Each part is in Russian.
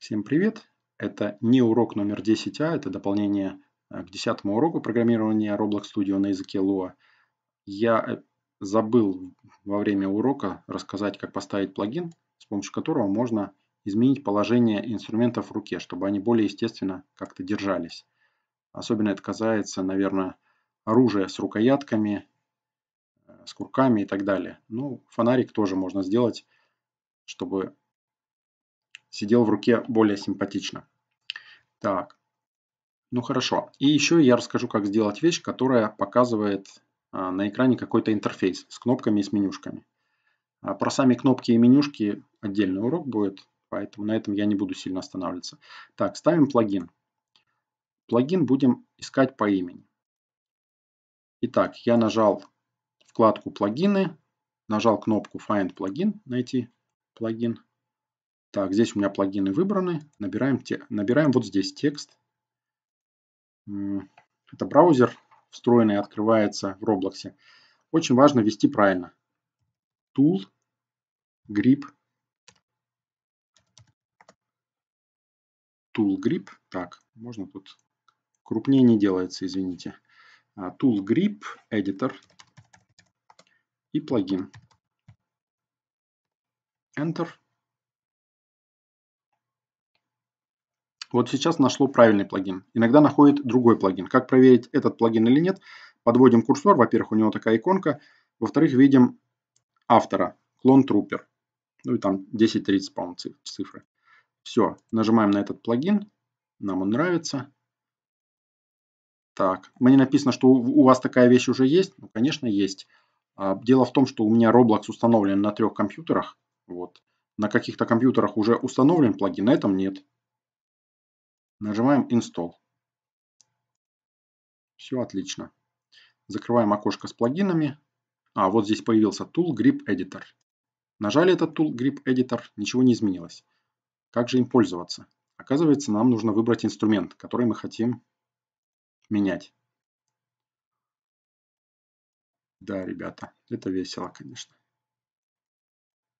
Всем привет! Это не урок номер 10А, это дополнение э, к 10 уроку программирования Roblox Studio на языке Lua. Я э, забыл во время урока рассказать, как поставить плагин, с помощью которого можно изменить положение инструментов в руке, чтобы они более естественно как-то держались. Особенно это касается, наверное, оружия с рукоятками, э, с курками и так далее. Ну, фонарик тоже можно сделать, чтобы сидел в руке более симпатично. Так, ну хорошо. И еще я расскажу, как сделать вещь, которая показывает а, на экране какой-то интерфейс с кнопками и с менюшками. А, про сами кнопки и менюшки отдельный урок будет, поэтому на этом я не буду сильно останавливаться. Так, ставим плагин. Плагин будем искать по имени. Итак, я нажал вкладку «Плагины», нажал кнопку «Find плагин», «Найти плагин». Так, здесь у меня плагины выбраны. Набираем, те, набираем вот здесь текст. Это браузер встроенный, открывается в Roblox. Очень важно ввести правильно. Tool, grip, tool grip. Так, можно тут крупнее не делается, извините. А, tool grip, editor и плагин. Enter. Вот сейчас нашло правильный плагин. Иногда находит другой плагин. Как проверить, этот плагин или нет? Подводим курсор. Во-первых, у него такая иконка. Во-вторых, видим автора. Клон Трупер. Ну и там 10-30, по-моему, цифры. Все. Нажимаем на этот плагин. Нам он нравится. Так. Мне написано, что у вас такая вещь уже есть. Ну, конечно, есть. А, дело в том, что у меня Roblox установлен на трех компьютерах. Вот. На каких-то компьютерах уже установлен плагин, на этом нет. Нажимаем Install. Все отлично. Закрываем окошко с плагинами. А, вот здесь появился тул Grip Editor. Нажали этот тул Grip Editor, ничего не изменилось. Как же им пользоваться? Оказывается, нам нужно выбрать инструмент, который мы хотим менять. Да, ребята, это весело, конечно.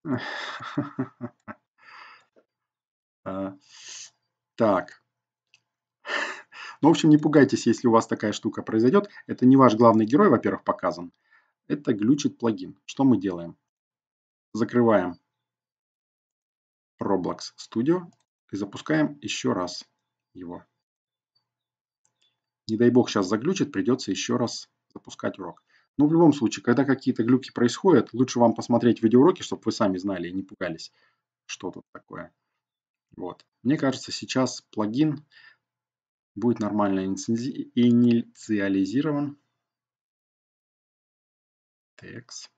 А, так, но, ну, в общем, не пугайтесь, если у вас такая штука произойдет. Это не ваш главный герой, во-первых, показан. Это глючит плагин. Что мы делаем? Закрываем Roblox Studio и запускаем еще раз его. Не дай бог сейчас заглючит, придется еще раз запускать урок. Но ну, в любом случае, когда какие-то глюки происходят, лучше вам посмотреть видеоуроки, чтобы вы сами знали и не пугались, что тут такое. Вот. Мне кажется, сейчас плагин будет нормально инициализирован. Текст.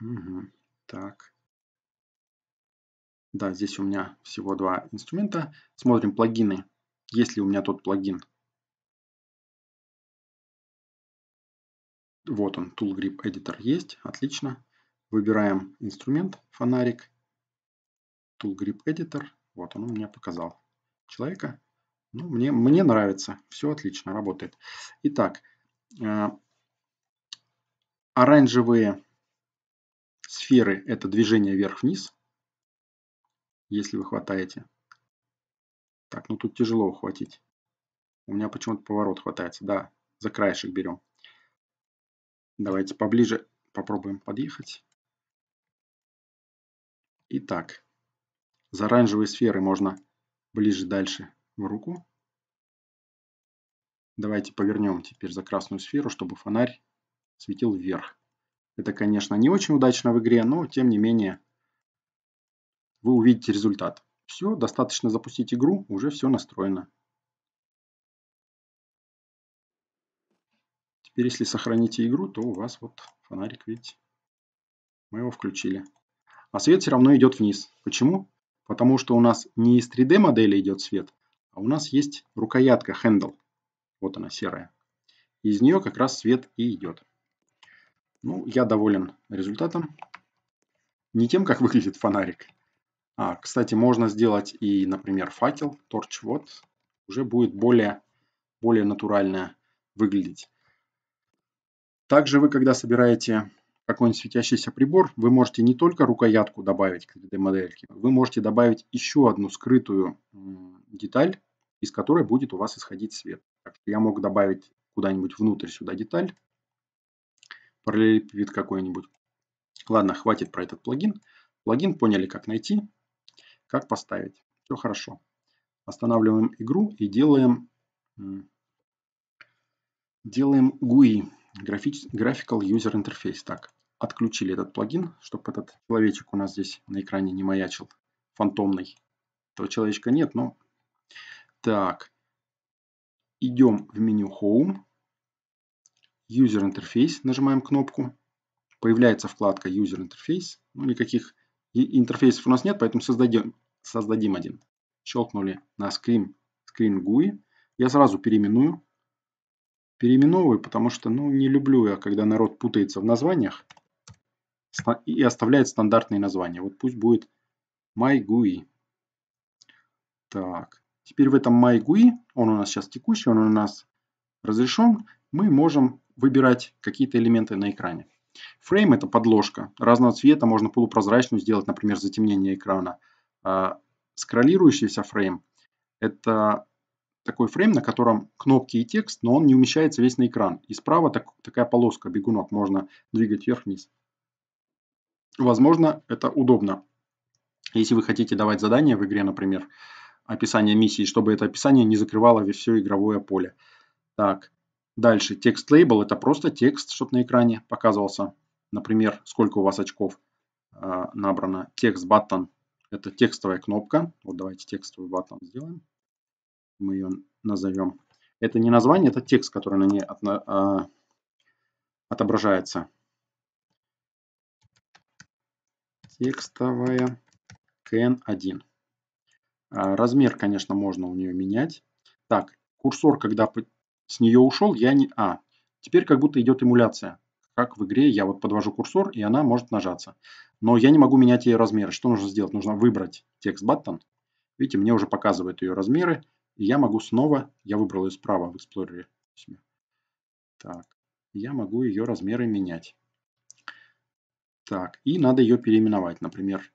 Угу. Так. Да, здесь у меня всего два инструмента. Смотрим плагины. Есть ли у меня тот плагин? Вот он, Tool Grip Editor есть. Отлично. Выбираем инструмент, фонарик. Tool Grip Editor. Вот он мне показал человека. Ну, мне, мне нравится. Все отлично, работает. Итак, э, оранжевые сферы – это движение вверх-вниз, если вы хватаете. Так, ну тут тяжело ухватить. У меня почему-то поворот хватается. Да, за краешек берем. Давайте поближе попробуем подъехать. Итак, за оранжевые сферы можно ближе дальше в руку. Давайте повернем теперь за красную сферу, чтобы фонарь светил вверх. Это, конечно, не очень удачно в игре, но тем не менее вы увидите результат. Все, достаточно запустить игру, уже все настроено. Теперь, если сохраните игру, то у вас вот фонарик, видите, мы его включили. А свет все равно идет вниз. Почему? потому что у нас не из 3D модели идет свет, а у нас есть рукоятка handle. Вот она серая. Из нее как раз свет и идет. Ну, я доволен результатом. Не тем, как выглядит фонарик. А, кстати, можно сделать и, например, факел, торч, вот. Уже будет более, более натурально выглядеть. Также вы, когда собираете какой-нибудь светящийся прибор, вы можете не только рукоятку добавить к 3D-модельке, вы можете добавить еще одну скрытую деталь, из которой будет у вас исходить свет. Так что я мог добавить куда-нибудь внутрь сюда деталь, параллелепипед какой-нибудь. Ладно, хватит про этот плагин. Плагин поняли, как найти, как поставить. Все хорошо. Останавливаем игру и делаем, делаем GUI, Graphical User Interface. Так, отключили этот плагин, чтобы этот человечек у нас здесь на экране не маячил, фантомный. Этого человечка нет, но... Так, идем в меню Home, User Interface, нажимаем кнопку, появляется вкладка User Interface, ну, никаких интерфейсов у нас нет, поэтому создадим, создадим один. Щелкнули на Screen, Screen GUI, я сразу переименую, переименовываю, потому что ну, не люблю я, когда народ путается в названиях и оставляет стандартные названия. Вот пусть будет MyGUI. Так, теперь в этом MyGUI, он у нас сейчас текущий, он у нас разрешен, мы можем выбирать какие-то элементы на экране. Фрейм – это подложка разного цвета, можно полупрозрачную сделать, например, затемнение экрана. А скроллирующийся фрейм – это такой фрейм, на котором кнопки и текст, но он не умещается весь на экран. И справа так, такая полоска, бегунок, можно двигать вверх-вниз. Возможно, это удобно. Если вы хотите давать задание в игре, например, описание миссии, чтобы это описание не закрывало все игровое поле. Так, дальше. Текст лейбл – это просто текст, чтобы на экране показывался. Например, сколько у вас очков э, набрано. Текст button это текстовая кнопка. Вот давайте текстовый баттон сделаем. Мы ее назовем. Это не название, это текст, который на ней отно, э, а, отображается. текстовая кн 1 а, Размер, конечно, можно у нее менять. Так, курсор, когда с нее ушел, я не... А, теперь как будто идет эмуляция. Как в игре, я вот подвожу курсор, и она может нажаться. Но я не могу менять ее размеры. Что нужно сделать? Нужно выбрать текст баттон. Видите, мне уже показывают ее размеры. И я могу снова... Я выбрал ее справа в Explorer. Так. Я могу ее размеры менять. Так, и надо ее переименовать, например,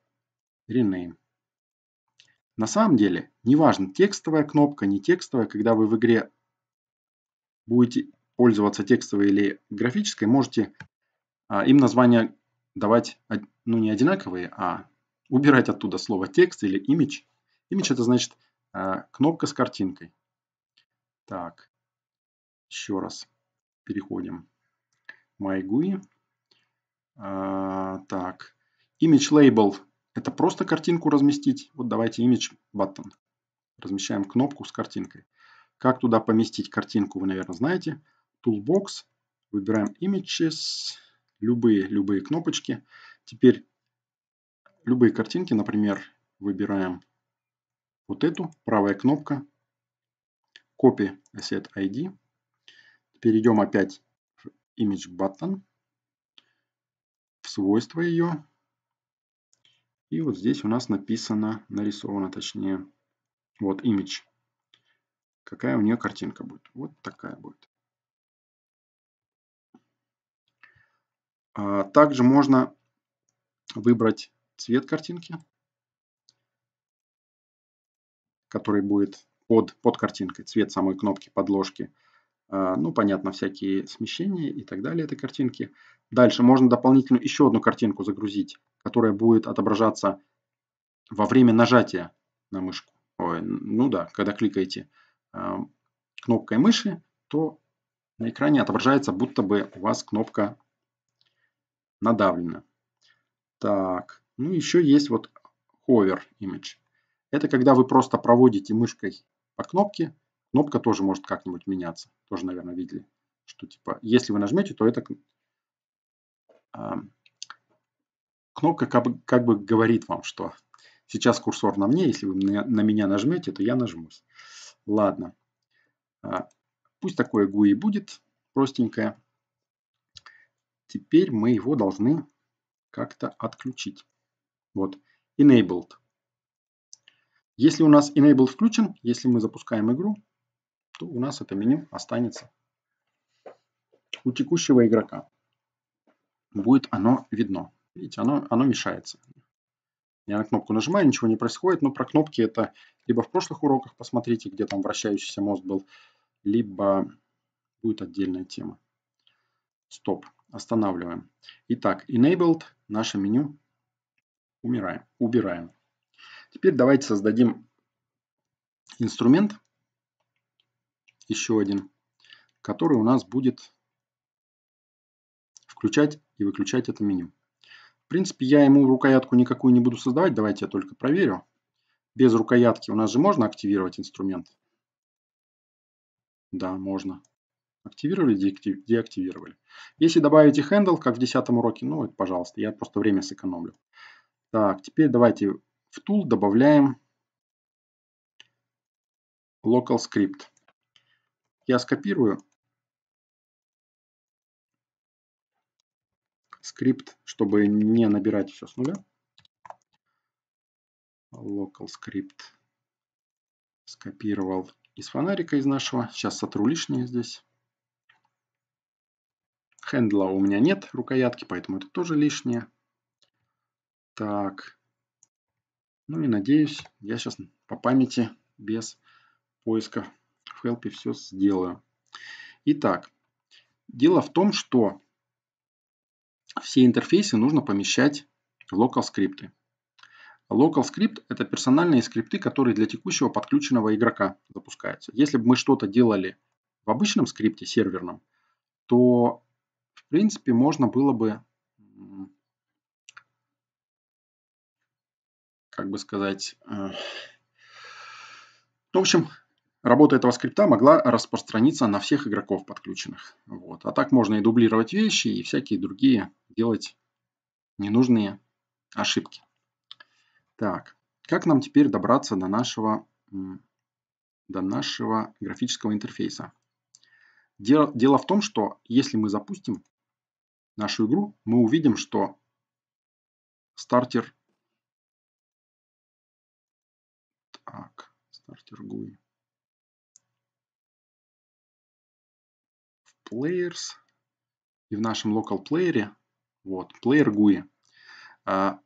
rename. На самом деле, неважно, текстовая кнопка, не текстовая, когда вы в игре будете пользоваться текстовой или графической, можете а, им название давать, ну не одинаковые, а убирать оттуда слово текст или image. Image это значит а, кнопка с картинкой. Так, еще раз переходим. MyGUI. Э, так. Image Label – это просто картинку разместить. Вот давайте Image Button. Размещаем кнопку с картинкой. Как туда поместить картинку, вы, наверное, знаете. Toolbox. Выбираем Images. Любые, любые кнопочки. Теперь любые картинки, например, выбираем вот эту, правая кнопка, Copy Asset ID. Перейдем опять в Image Button свойства ее. И вот здесь у нас написано, нарисовано точнее, вот image. Какая у нее картинка будет? Вот такая будет. А, также можно выбрать цвет картинки, который будет под, под картинкой, цвет самой кнопки подложки. А, ну, понятно, всякие смещения и так далее этой картинки. Дальше можно дополнительно еще одну картинку загрузить, которая будет отображаться во время нажатия на мышку. Ой, ну да, когда кликаете а, кнопкой мыши, то на экране отображается, будто бы у вас кнопка надавлена. Так, ну еще есть вот hover image. Это когда вы просто проводите мышкой по кнопке, Кнопка тоже может как-нибудь меняться. Тоже, наверное, видели. Что типа, если вы нажмете, то эта кнопка как бы, как бы говорит вам, что сейчас курсор на мне, если вы на, меня нажмете, то я нажмусь. Ладно. А, пусть такое GUI будет простенькое. Теперь мы его должны как-то отключить. Вот, enabled. Если у нас enabled включен, если мы запускаем игру, то у нас это меню останется у текущего игрока. Будет оно видно. Видите, оно, оно мешается. Я на кнопку нажимаю, ничего не происходит, но про кнопки это либо в прошлых уроках посмотрите, где там вращающийся мост был, либо будет отдельная тема. Стоп. Останавливаем. Итак, enabled. Наше меню умираем, убираем. Теперь давайте создадим инструмент, еще один, который у нас будет включать и выключать это меню. В принципе, я ему рукоятку никакую не буду создавать. Давайте я только проверю. Без рукоятки у нас же можно активировать инструмент? Да, можно. Активировали, деактивировали. Если добавите handle, как в 10 уроке, ну, это пожалуйста, я просто время сэкономлю. Так, теперь давайте в tool добавляем local script. Я скопирую скрипт, чтобы не набирать все с нуля. Local скрипт скопировал из фонарика из нашего. Сейчас сотру лишнее здесь. Хендла у меня нет рукоятки, поэтому это тоже лишнее. Так. Ну и надеюсь, я сейчас по памяти без поиска в help все сделаю. Итак, дело в том, что все интерфейсы нужно помещать в local скрипты. Local скрипт – это персональные скрипты, которые для текущего подключенного игрока запускаются. Если бы мы что-то делали в обычном скрипте серверном, то в принципе можно было бы, как бы сказать, э, в общем, Работа этого скрипта могла распространиться на всех игроков подключенных. Вот. А так можно и дублировать вещи, и всякие другие делать ненужные ошибки. Так, как нам теперь добраться до нашего, до нашего графического интерфейса? Дело, дело в том, что если мы запустим нашу игру, мы увидим, что стартер... Так, стартер GUI. players и в нашем local player, вот, player GUI. А,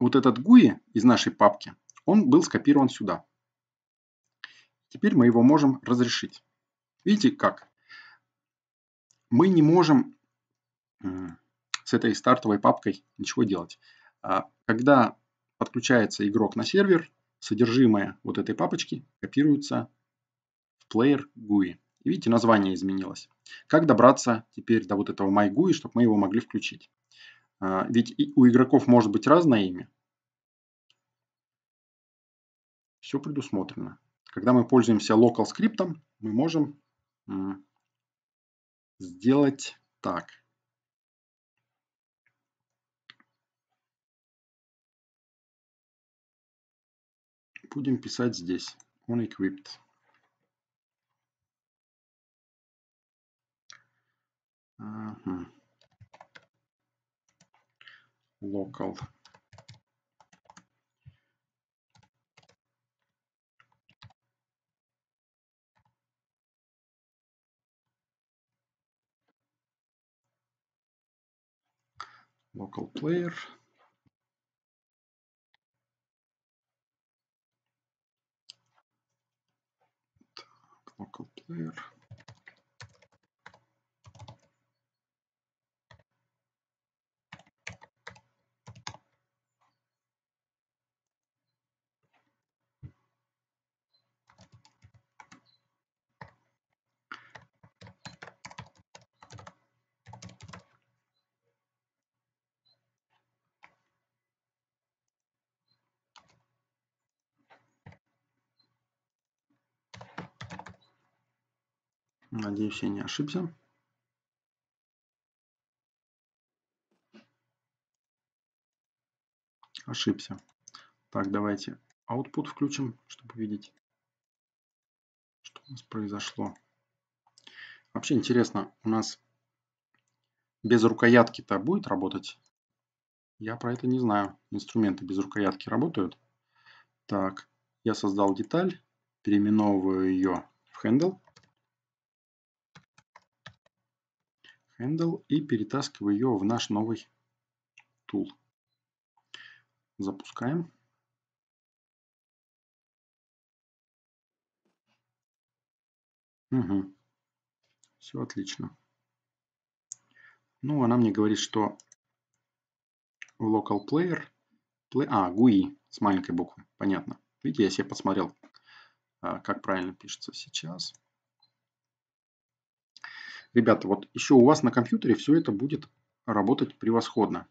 вот этот GUI из нашей папки, он был скопирован сюда. Теперь мы его можем разрешить. Видите как? Мы не можем с этой стартовой папкой ничего делать. А, когда подключается игрок на сервер, содержимое вот этой папочки копируется в player GUI. И видите, название изменилось. Как добраться теперь до вот этого MyGUI, чтобы мы его могли включить? А, ведь у игроков может быть разное имя. Все предусмотрено. Когда мы пользуемся local скриптом, мы можем сделать так. Будем писать здесь. Он equipped. Uh -huh. Local. Local player. local player. Надеюсь, я не ошибся. Ошибся. Так, давайте output включим, чтобы видеть, что у нас произошло. Вообще интересно, у нас без рукоятки-то будет работать? Я про это не знаю. Инструменты без рукоятки работают? Так, я создал деталь, переименовываю ее в handle. handle и перетаскиваю ее в наш новый тул. Запускаем. Угу. Все отлично. Ну, она мне говорит, что в local player, play, а, GUI с маленькой буквы, понятно. Видите, я себе посмотрел, а, как правильно пишется сейчас. Ребята, вот еще у вас на компьютере все это будет работать превосходно.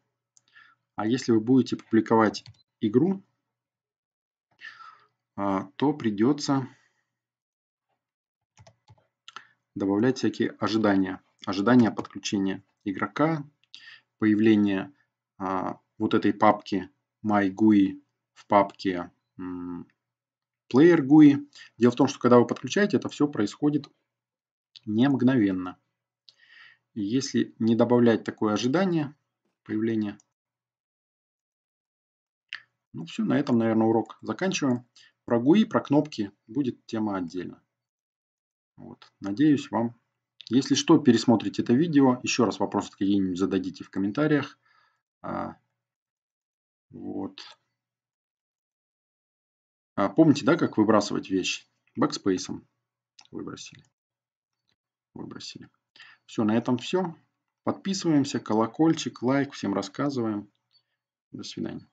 А если вы будете публиковать игру, а, то придется добавлять всякие ожидания. Ожидания подключения игрока, появление а, вот этой папки MyGUI в папке playergui. Дело в том, что когда вы подключаете, это все происходит не мгновенно если не добавлять такое ожидание, появления, ну все, на этом, наверное, урок заканчиваем. Про GUI, про кнопки будет тема отдельно. Вот. Надеюсь, вам... Если что, пересмотрите это видео. Еще раз вопросы какие-нибудь зададите в комментариях. А, вот. А, помните, да, как выбрасывать вещи? Бэкспейсом выбросили. Выбросили. Все, на этом все. Подписываемся, колокольчик, лайк, всем рассказываем. До свидания.